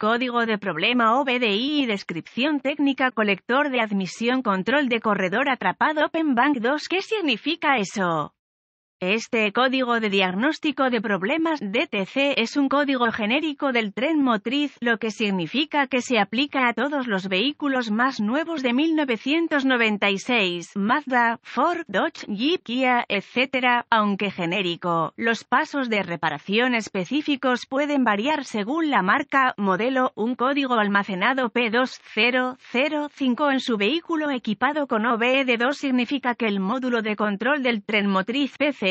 Código de problema OBDI y descripción técnica colector de admisión control de corredor atrapado Open Bank 2 ¿Qué significa eso? Este código de diagnóstico de problemas DTC es un código genérico del tren motriz, lo que significa que se aplica a todos los vehículos más nuevos de 1996, Mazda, Ford, Dodge, Jeep, Kia, etc., aunque genérico. Los pasos de reparación específicos pueden variar según la marca, modelo, un código almacenado P2005 en su vehículo equipado con OBD2 e significa que el módulo de control del tren motriz PC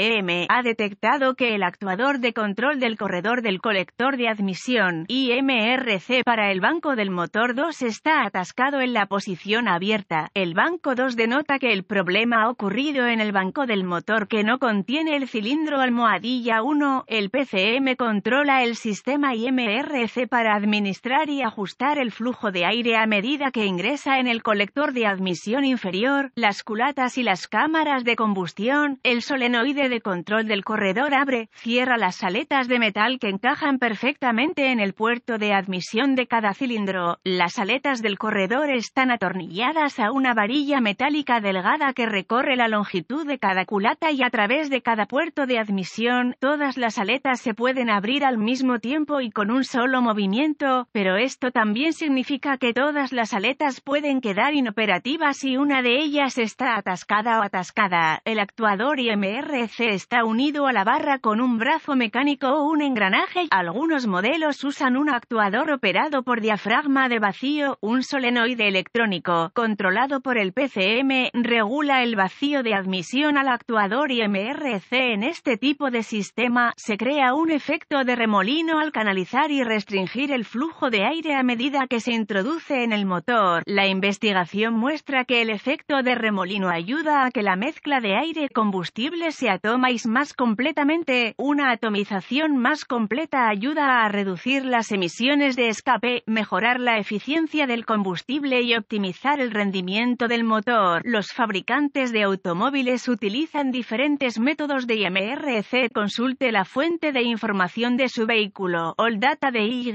ha detectado que el actuador de control del corredor del colector de admisión, IMRC, para el banco del motor 2 está atascado en la posición abierta. El banco 2 denota que el problema ha ocurrido en el banco del motor que no contiene el cilindro almohadilla 1. El PCM controla el sistema IMRC para administrar y ajustar el flujo de aire a medida que ingresa en el colector de admisión inferior, las culatas y las cámaras de combustión, el solenoide de control del corredor abre, cierra las aletas de metal que encajan perfectamente en el puerto de admisión de cada cilindro. Las aletas del corredor están atornilladas a una varilla metálica delgada que recorre la longitud de cada culata y a través de cada puerto de admisión. Todas las aletas se pueden abrir al mismo tiempo y con un solo movimiento, pero esto también significa que todas las aletas pueden quedar inoperativas si una de ellas está atascada o atascada. El actuador IMRC se está unido a la barra con un brazo mecánico o un engranaje. Algunos modelos usan un actuador operado por diafragma de vacío, un solenoide electrónico, controlado por el PCM, regula el vacío de admisión al actuador y MRC. En este tipo de sistema, se crea un efecto de remolino al canalizar y restringir el flujo de aire a medida que se introduce en el motor. La investigación muestra que el efecto de remolino ayuda a que la mezcla de aire combustible se tomáis más completamente, una atomización más completa ayuda a reducir las emisiones de escape, mejorar la eficiencia del combustible y optimizar el rendimiento del motor. Los fabricantes de automóviles utilizan diferentes métodos de IMRC. Consulte la fuente de información de su vehículo. All Data de Y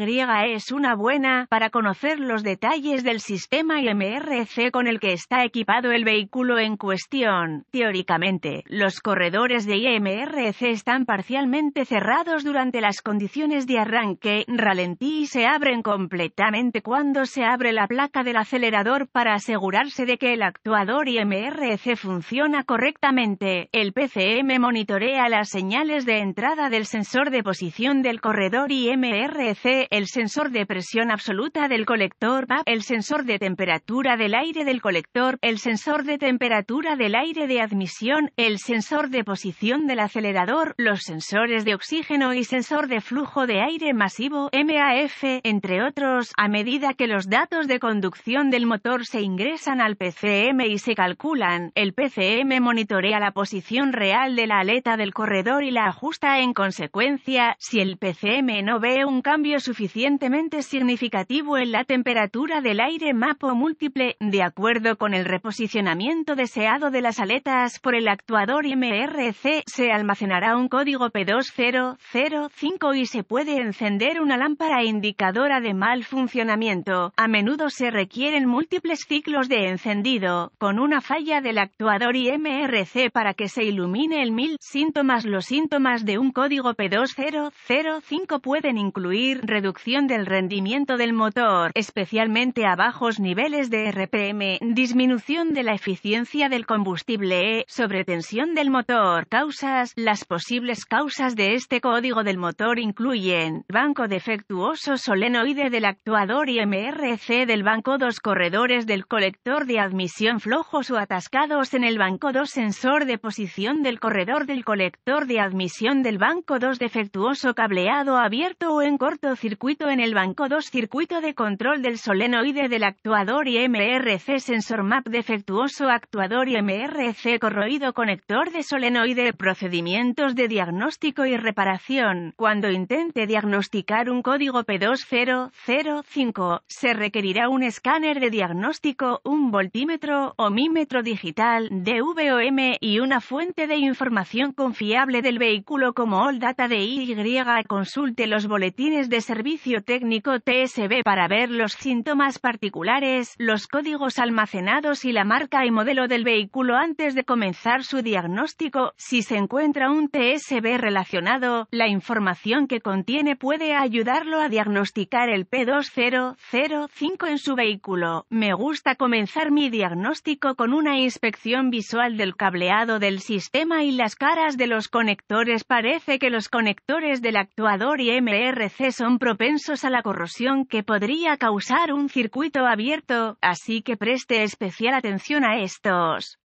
es una buena para conocer los detalles del sistema IMRC con el que está equipado el vehículo en cuestión. Teóricamente, los corredores de IMRC están parcialmente cerrados durante las condiciones de arranque, ralentí y se abren completamente cuando se abre la placa del acelerador para asegurarse de que el actuador IMRC funciona correctamente. El PCM monitorea las señales de entrada del sensor de posición del corredor IMRC, el sensor de presión absoluta del colector el sensor de temperatura del aire del colector, el sensor de temperatura del aire de admisión, el sensor de posición del acelerador, los sensores de oxígeno y sensor de flujo de aire masivo, MAF, entre otros, a medida que los datos de conducción del motor se ingresan al PCM y se calculan, el PCM monitorea la posición real de la aleta del corredor y la ajusta en consecuencia, si el PCM no ve un cambio suficientemente significativo en la temperatura del aire mapo múltiple, de acuerdo con el reposicionamiento deseado de las aletas por el actuador MRC, se almacenará un código P2005 y se puede encender una lámpara indicadora de mal funcionamiento. A menudo se requieren múltiples ciclos de encendido, con una falla del actuador IMRC para que se ilumine el mil síntomas. Los síntomas de un código P2005 pueden incluir reducción del rendimiento del motor, especialmente a bajos niveles de RPM, disminución de la eficiencia del combustible E, sobretensión del motor, causas, las posibles causas de este código del motor incluyen banco defectuoso solenoide del actuador y MRC del banco, 2 corredores del colector de admisión flojos o atascados en el banco, 2 sensor de posición del corredor del colector de admisión del banco, 2 defectuoso cableado abierto o en cortocircuito en el banco, 2 circuito de control del solenoide del actuador y MRC sensor map defectuoso actuador y MRC corroído conector de solenoide de procedimientos de diagnóstico y reparación. Cuando intente diagnosticar un código P2005, se requerirá un escáner de diagnóstico, un voltímetro o mímetro digital, DVOM y una fuente de información confiable del vehículo como All Data de Y. Consulte los boletines de servicio técnico TSB para ver los síntomas particulares, los códigos almacenados y la marca y modelo del vehículo antes de comenzar su diagnóstico. Si se encuentra un TSB relacionado, la información que contiene puede ayudarlo a diagnosticar el P2005 en su vehículo. Me gusta comenzar mi diagnóstico con una inspección visual del cableado del sistema y las caras de los conectores. Parece que los conectores del actuador y MRC son propensos a la corrosión que podría causar un circuito abierto, así que preste especial atención a estos.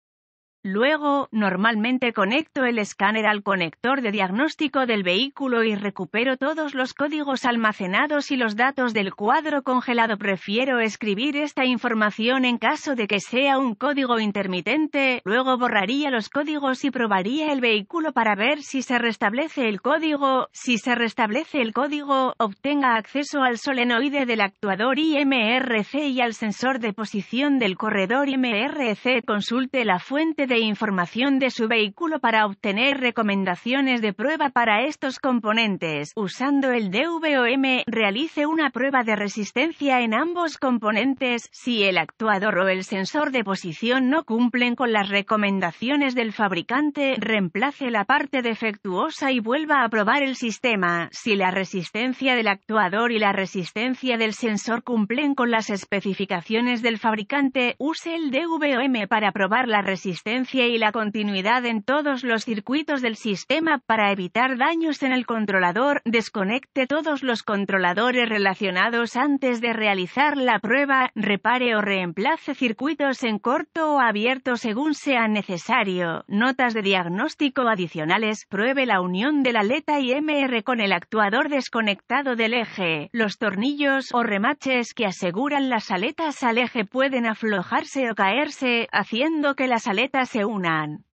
Luego, normalmente conecto el escáner al conector de diagnóstico del vehículo y recupero todos los códigos almacenados y los datos del cuadro congelado. Prefiero escribir esta información en caso de que sea un código intermitente, luego borraría los códigos y probaría el vehículo para ver si se restablece el código. Si se restablece el código, obtenga acceso al solenoide del actuador IMRC y al sensor de posición del corredor IMRC. Consulte la fuente de información de su vehículo para obtener recomendaciones de prueba para estos componentes. Usando el DVOM, realice una prueba de resistencia en ambos componentes si el actuador o el sensor de posición no cumplen con las recomendaciones del fabricante, reemplace la parte defectuosa y vuelva a probar el sistema. Si la resistencia del actuador y la resistencia del sensor cumplen con las especificaciones del fabricante, use el DVOM para probar la resistencia y la continuidad en todos los circuitos del sistema para evitar daños en el controlador. Desconecte todos los controladores relacionados antes de realizar la prueba. Repare o reemplace circuitos en corto o abierto según sea necesario. Notas de diagnóstico adicionales. Pruebe la unión de la aleta y MR con el actuador desconectado del eje. Los tornillos o remaches que aseguran las aletas al eje pueden aflojarse o caerse, haciendo que las aletas se unan.